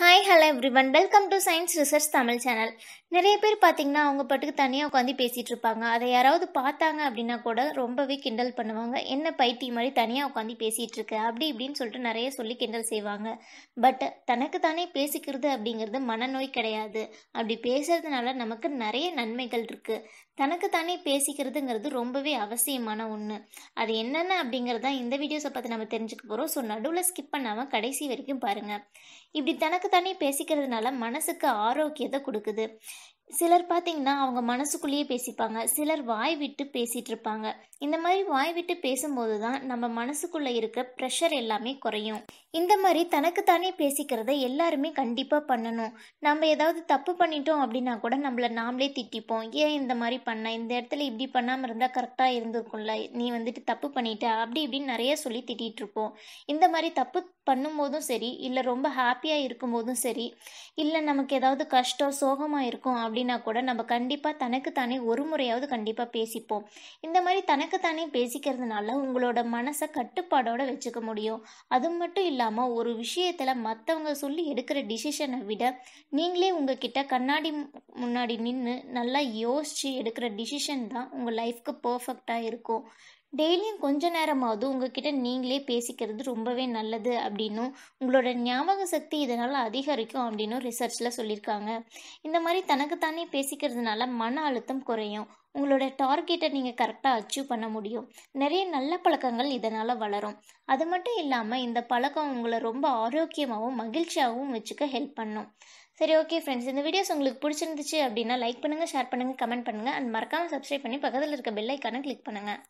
hi hello everyone welcome to science research Tamil channel நிறைய பேர் பார்த்தீங்கன்னா அவங்க பாட்டுக்கு தனியாக உட்காந்து பேசிகிட்டு இருப்பாங்க அதை யாராவது பார்த்தாங்க அப்படின்னா கூட ரொம்பவே கிண்டல் பண்ணுவாங்க என்ன பைத்தி மாதிரி தனியாக உட்காந்து பேசிகிட்டு இருக்கு அப்படி இப்படின்னு சொல்லிட்டு நிறைய சொல்லி கிண்டல் செய்வாங்க பட் தனக்கு தானே பேசிக்கிறது அப்படிங்கிறது மனநோய் கிடையாது அப்படி பேசுறதுனால நமக்கு நிறைய நன்மைகள் இருக்குது தனக்கு தானே பேசிக்கிறதுங்கிறது ரொம்பவே அவசியமான ஒன்று அது என்னென்ன தான் இந்த வீடியோஸை பார்த்து நம்ம தெரிஞ்சுக்க போகிறோம் ஸோ நடுவில் ஸ்கிப் பண்ணாமல் கடைசி வரைக்கும் பாருங்கள் இப்படி தனக்கு நமக்கு தானே பேசிக்கிறதுனால மனசுக்கு ஆரோக்கியத்தை கொடுக்குது சிலர் பார்த்தீங்கன்னா அவங்க மனசுக்குள்ளேயே பேசிப்பாங்க சிலர் வாய் விட்டு பேசிகிட்டு இருப்பாங்க இந்த மாதிரி வாய் விட்டு பேசும்போது தான் நம்ம மனசுக்குள்ளே இருக்க ப்ரெஷர் எல்லாமே குறையும் இந்த மாதிரி தனக்குத்தானே பேசிக்கிறத எல்லாருமே கண்டிப்பாக பண்ணணும் நம்ம ஏதாவது தப்பு பண்ணிட்டோம் அப்படின்னா கூட நம்மளை நாமளே திட்டிப்போம் ஏன் இந்த மாதிரி பண்ண இந்த இடத்துல இப்படி பண்ணாமல் இருந்தால் கரெக்டாக இருந்திருக்கும்ல நீ வந்துட்டு தப்பு பண்ணிட்ட அப்படி இப்படின்னு நிறைய சொல்லி திட்டிகிட்டு இருப்போம் இந்த மாதிரி தப்பு பண்ணும்போதும் சரி இல்லை ரொம்ப ஹாப்பியாக இருக்கும்போதும் சரி இல்லை நமக்கு ஏதாவது கஷ்டம் சோகமாக இருக்கும் அப்படி அப்படின்னா கூட நம்ம கண்டிப்பாக தனக்குத்தானே ஒரு முறையாவது கண்டிப்பாக பேசிப்போம் இந்த மாதிரி தனக்குத்தானே பேசிக்கிறதுனால உங்களோட மனசை கட்டுப்பாடோடு வச்சுக்க முடியும் அது மட்டும் இல்லாமல் ஒரு விஷயத்தில் மற்றவங்க சொல்லி எடுக்கிற டிசிஷனை விட நீங்களே உங்ககிட்ட கண்ணாடி முன்னாடி நின்று நல்லா யோசித்து எடுக்கிற டிசிஷன் தான் உங்கள் லைஃப்க்கு பர்ஃபெக்டாக இருக்கும் டெய்லியும் கொஞ்ச நேரமாவது உங்ககிட்ட நீங்களே பேசிக்கிறது ரொம்பவே நல்லது அப்படின்னும் உங்களோட ஞாபக சக்தி இதனால் அதிகரிக்கும் அப்படின்னும் ரிசர்ச்சில் சொல்லியிருக்காங்க இந்த மாதிரி தனக்குத்தானே பேசிக்கிறதுனால மன அழுத்தம் குறையும் உங்களோட டார்கெட்டை நீங்கள் கரெக்டாக அச்சீவ் பண்ண முடியும் நிறைய நல்ல பழக்கங்கள் இதனால் வளரும் அது மட்டும் இல்லாமல் இந்த பழக்கம் உங்களை ரொம்ப ஆரோக்கியமாகவும் மகிழ்ச்சியாகவும் வச்சுக்க ஹெல்ப் பண்ணும் சரி ஓகே ஃப்ரெண்ட்ஸ் இந்த வீடியோஸ் உங்களுக்கு பிடிச்சிருந்துச்சு அப்படின்னா லைக் பண்ணுங்கள் ஷேர் பண்ணுங்கள் கமெண்ட் பண்ணுங்கள் அண்ட் மறக்காமல் சப்ஸ்கிரைப் பண்ணி பக்கத்தில் இருக்க பெல்லைக்கான கிளிக் பண்ணுங்கள்